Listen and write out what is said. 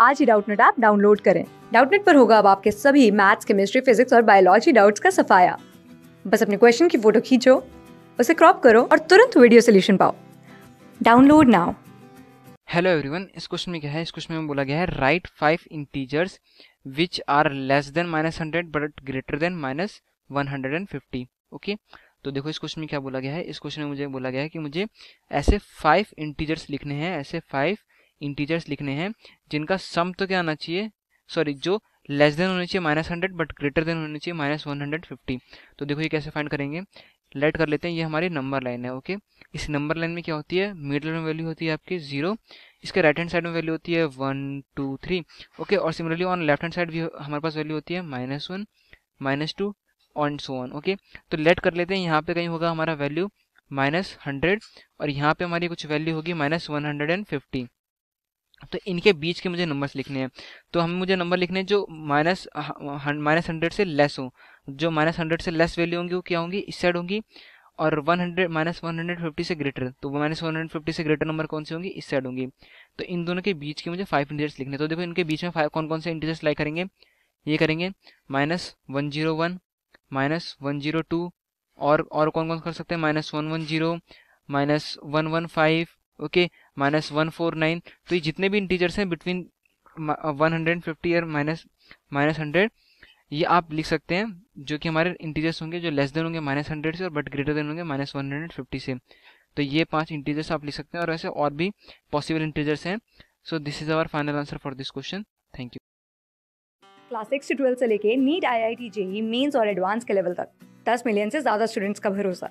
आज ही Doubtnut app download करें डाउटनेट पर होगा अब आपके सभी मैथ्स केमिस्ट्री फिजिक्स और बायोलॉजी डाउट्स का सफाया बस अपने क्वेश्चन की फोटो खींचो उसे क्रॉप करो और तुरंत वीडियो सोल्यूशन पाओ डाउनलोड नाउ हेलो एवरीवन इस क्वेश्चन में क्या है इस क्वेश्चन में बोला गया है right five integers which are less than minus hundred but greater than minus one hundred and fifty okay तो देखो इस क्वेश्चन में क्या बोला गया है इस क्वेश्चन में मुझे बोला गया है कि मुझे ऐसे फाइव इंटीजर्स लिखने हैं ऐसे फाइव इंटीजर्स लिखने हैं जिनका सम तो क्या आना चाहिए सॉरी जो लेस देन होने चाहिए minus hundred but greater than होने चाहिए माइनस वन हंड्रेड फिफ्टी तो देखो ये कैसे फाइंड करेंगे लेट कर लेते हैं ये हमारी नंबर लाइन है ओके इस नंबर लाइन में क्या होती है मिडल में वैल्यू होती है आपकी जीरो इसके राइट हैंड साइड में वैल्यू होती है वन टू थ्री ओके और similarly on left hand side भी हमारे पास वैल्यू होती है minus one minus two on so one okay तो लेट कर लेते हैं यहाँ पे कहीं होगा हमारा वैल्यू माइनस हंड्रेड और यहाँ पे हमारी कुछ वैल्यू होगी minus one hundred and fifty तो इनके बीच के मुझे नंबर्स लिखने हैं तो हमें मुझे नंबर लिखने हैं जो माइनस माइनस हंड्रेड से लेस हो जो माइनस हंड्रेड से लेस वैल्यू होंगी वो क्या होंगी इस साइड होंगी और one hundred minus one hundred fifty से ग्रेटर तो वो माइनस वन हंड्रेड फिफ्टी से ग्रेटर नंबर कौन से होंगी इस साइड होंगी तो इन दोनों के बीच के मुझे फाइव इंटीजर्स लिखने तो देखो इनके बीच में फाइव कौन कौन से इंटीजर्स लाइक करेंगे ये करेंगे minus one zero one minus one zero two और और कौन कौन कर सकते हैं minus one one zero minus one one five okay minus one four nine तो ये जितने भी इंटीजर्स हैं बिटवीन वन हंड्रेड फिफ्टी और माइनस माइनस हंड्रेड ये आप लिख सकते हैं जो कि हमारे इंटीजर्स होंगे जो लेस देन होंगे माइनस हंड्रेड से और बट ग्रेटर देन होंगे माइनस वन हंड्रेड फिफ्टी से तो ये पांच इंटीजर्स आप लिख सकते हैं और ऐसे और भी पॉसिबल इंटीजर्स हैं so this is our final answer for this question thank you class six से ट्वेल्थ से लेके NEET I I T JEE mains और एडवांस के लेवल तक दस मिलियन से ज़्यादा स्टूडेंट्स का भरोसा